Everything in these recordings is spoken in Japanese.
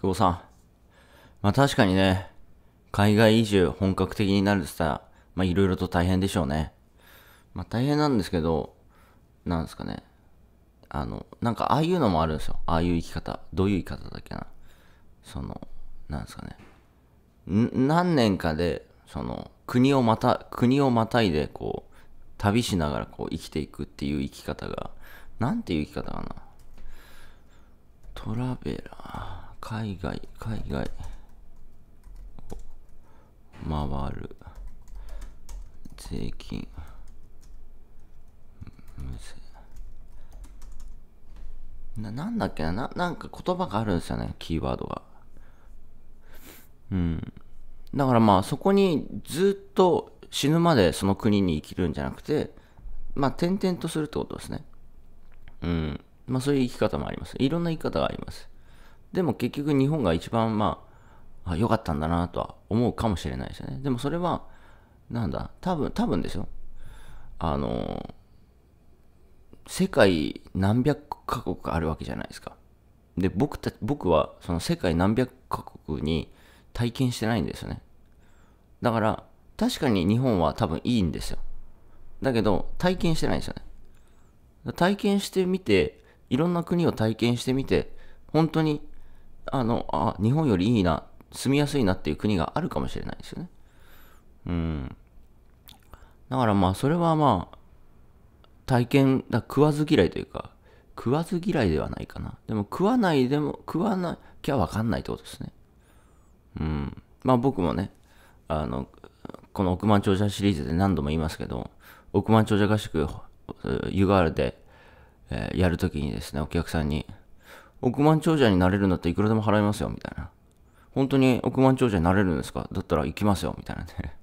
久保さん。まあ確かにね、海外移住本格的になるって言ったら、まあいろいろと大変でしょうね。まあ大変なんですけど、なんですかね。あの、なんかああいうのもあるんですよ。ああいう生き方。どういう生き方だっけな。その、なんですかね。ん、何年かで、その、国をまた、国をまたいで、こう、旅しながらこう生きていくっていう生き方が、なんていう生き方かな。トラベラー。海外、海外を回る税金無税ななんだっけなななんか言葉があるんですよねキーワードがうんだからまあそこにずっと死ぬまでその国に生きるんじゃなくてまあ転々とするってことですねうんまあそういう生き方もありますいろんな生き方がありますでも結局日本が一番まあ良かったんだなとは思うかもしれないですよねでもそれはなんだ多分多分ですよあの世界何百カ国あるわけじゃないですかで僕た僕はその世界何百カ国に体験してないんですよねだから確かに日本は多分いいんですよだけど体験してないんですよね体験してみていろんな国を体験してみて本当にあの、あ、日本よりいいな、住みやすいなっていう国があるかもしれないですよね。うん。だからまあ、それはまあ、体験、だ食わず嫌いというか、食わず嫌いではないかな。でも食わないでも、食わなきゃわかんないってことですね。うん。まあ僕もね、あの、この億万長者シリーズで何度も言いますけど、億万長者合宿、湯河原で、えー、やるときにですね、お客さんに、億万長者になれるんだったらいくらでも払いますよ、みたいな。本当に億万長者になれるんですかだったら行きますよ、みたいなね。だか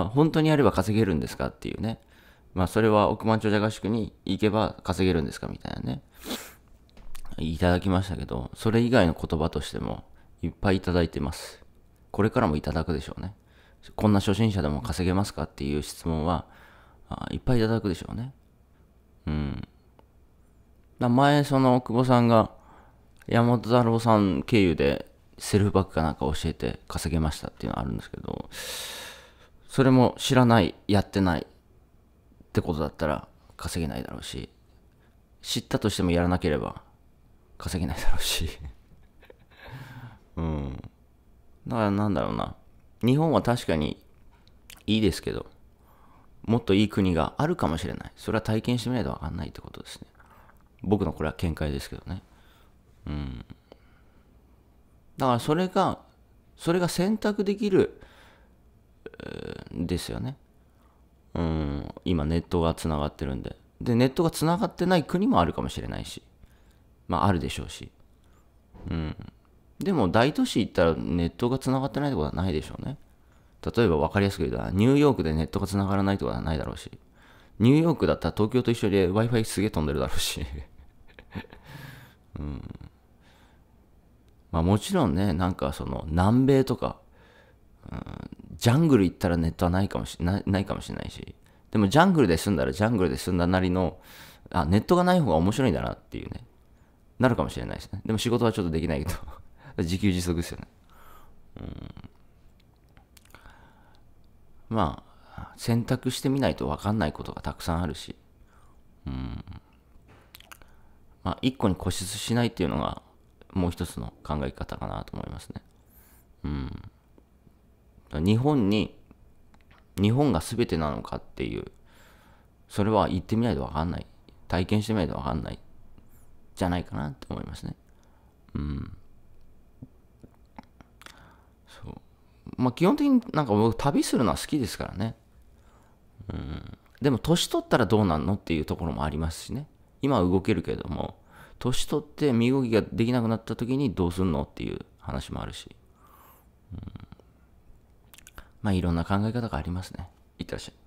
ら本当にやれば稼げるんですかっていうね。まあそれは億万長者合宿に行けば稼げるんですかみたいなね。いただきましたけど、それ以外の言葉としてもいっぱいいただいてます。これからもいただくでしょうね。こんな初心者でも稼げますかっていう質問は、いっぱいいただくでしょうね。うん。前、その、久保さんが、山本太郎さん経由で、セルフバッグかなんか教えて稼げましたっていうのあるんですけど、それも知らない、やってないってことだったら稼げないだろうし、知ったとしてもやらなければ稼げないだろうしうん。だからなんだろうな。日本は確かにいいですけど、もっといい国があるかもしれない。それは体験してみないとわかんないってことですね。僕のこれは見解ですけどね。うん。だからそれが、それが選択できる、ですよね。うん、今ネットがつながってるんで。で、ネットがつながってない国もあるかもしれないし。まあ、あるでしょうし。うん。でも、大都市行ったらネットがつながってないってことはないでしょうね。例えば分かりやすく言うと、ニューヨークでネットがつながらないってことはないだろうし。ニューヨークだったら東京と一緒で Wi-Fi すげえ飛んでるだろうし。うん。まあもちろんね、なんかその南米とか、うん、ジャングル行ったらネットはないかもしなないかもしれないし、でもジャングルで住んだらジャングルで住んだなりの、あ、ネットがない方が面白いんだなっていうね、なるかもしれないですね。でも仕事はちょっとできないけど、自給自足ですよね。うん、まあ、選択してみないと分かんないことがたくさんあるし、うん。まあ、一個に固執しないっていうのが、もう一つの考え方かなと思いますね。うん。日本に、日本が全てなのかっていう、それは行ってみないとわかんない。体験してみないとわかんない。じゃないかなって思いますね。うん。そう。まあ、基本的になんか僕旅するのは好きですからね。うん。でも年取ったらどうなんのっていうところもありますしね。今は動けるけれども、年取って身動きができなくなった時にどうすんのっていう話もあるし、うん、まあいろんな考え方がありますね。いってらっしゃい。